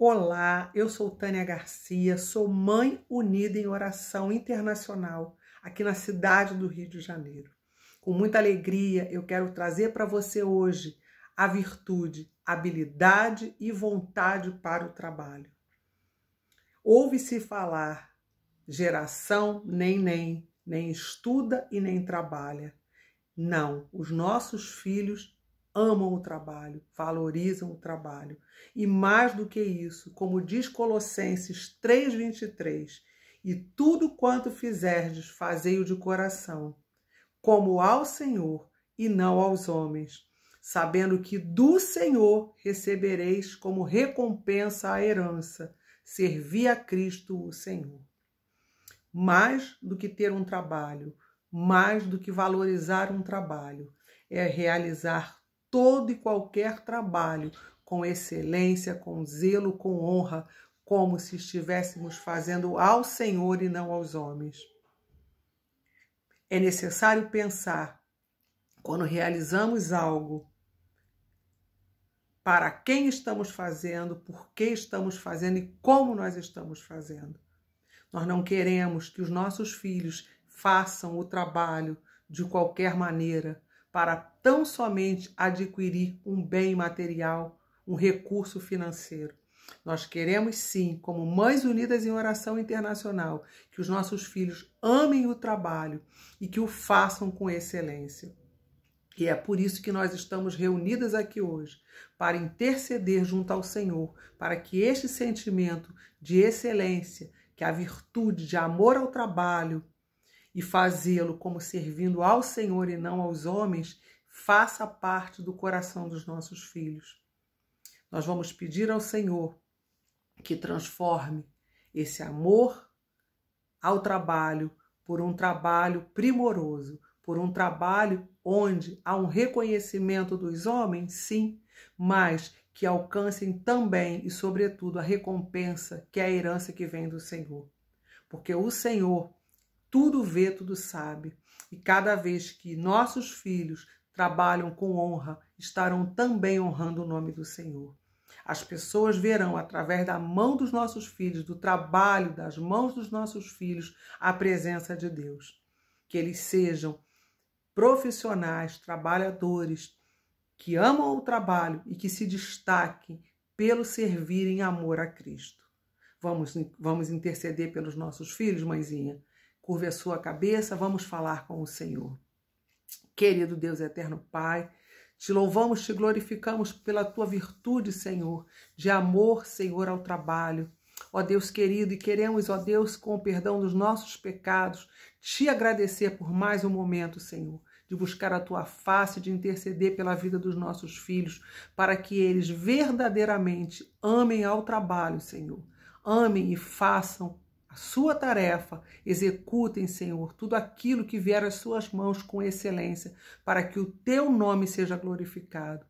Olá, eu sou Tânia Garcia, sou mãe unida em oração internacional aqui na cidade do Rio de Janeiro. Com muita alegria, eu quero trazer para você hoje a virtude, habilidade e vontade para o trabalho. Ouve-se falar geração nem nem, nem estuda e nem trabalha. Não, os nossos filhos amam o trabalho, valorizam o trabalho. E mais do que isso, como diz Colossenses 3,23, e tudo quanto fizerdes, fazei-o de coração, como ao Senhor e não aos homens, sabendo que do Senhor recebereis como recompensa a herança, servir a Cristo o Senhor. Mais do que ter um trabalho, mais do que valorizar um trabalho, é realizar todo e qualquer trabalho com excelência, com zelo, com honra, como se estivéssemos fazendo ao Senhor e não aos homens. É necessário pensar, quando realizamos algo, para quem estamos fazendo, por que estamos fazendo e como nós estamos fazendo. Nós não queremos que os nossos filhos façam o trabalho de qualquer maneira, para tão somente adquirir um bem material, um recurso financeiro. Nós queremos sim, como Mães Unidas em Oração Internacional, que os nossos filhos amem o trabalho e que o façam com excelência. E é por isso que nós estamos reunidas aqui hoje, para interceder junto ao Senhor, para que este sentimento de excelência, que é a virtude de amor ao trabalho e fazê-lo como servindo ao Senhor e não aos homens, faça parte do coração dos nossos filhos. Nós vamos pedir ao Senhor que transforme esse amor ao trabalho por um trabalho primoroso, por um trabalho onde há um reconhecimento dos homens, sim, mas que alcancem também e, sobretudo, a recompensa que é a herança que vem do Senhor. Porque o Senhor tudo vê, tudo sabe. E cada vez que nossos filhos trabalham com honra, estarão também honrando o nome do Senhor. As pessoas verão, através da mão dos nossos filhos, do trabalho das mãos dos nossos filhos, a presença de Deus. Que eles sejam profissionais, trabalhadores, que amam o trabalho e que se destaquem pelo servir em amor a Cristo. Vamos, vamos interceder pelos nossos filhos, mãezinha? Curve a sua cabeça, vamos falar com o Senhor. Querido Deus eterno Pai, te louvamos, te glorificamos pela tua virtude, Senhor, de amor, Senhor, ao trabalho. Ó Deus querido, e queremos, ó Deus, com o perdão dos nossos pecados, te agradecer por mais um momento, Senhor, de buscar a tua face, de interceder pela vida dos nossos filhos, para que eles verdadeiramente amem ao trabalho, Senhor. Amem e façam sua tarefa. Executem, Senhor, tudo aquilo que vier às suas mãos com excelência, para que o teu nome seja glorificado.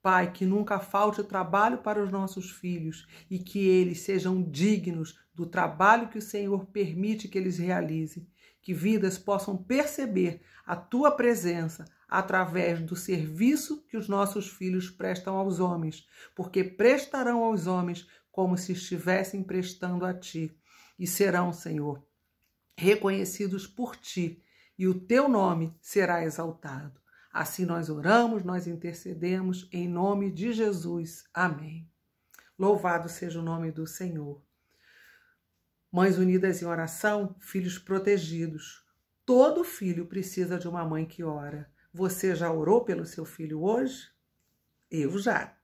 Pai, que nunca falte trabalho para os nossos filhos e que eles sejam dignos do trabalho que o Senhor permite que eles realizem. Que vidas possam perceber a tua presença através do serviço que os nossos filhos prestam aos homens, porque prestarão aos homens como se estivessem prestando a ti e serão, Senhor, reconhecidos por ti, e o teu nome será exaltado. Assim nós oramos, nós intercedemos em nome de Jesus. Amém. Louvado seja o nome do Senhor. Mães unidas em oração, filhos protegidos. Todo filho precisa de uma mãe que ora. Você já orou pelo seu filho hoje? Eu já.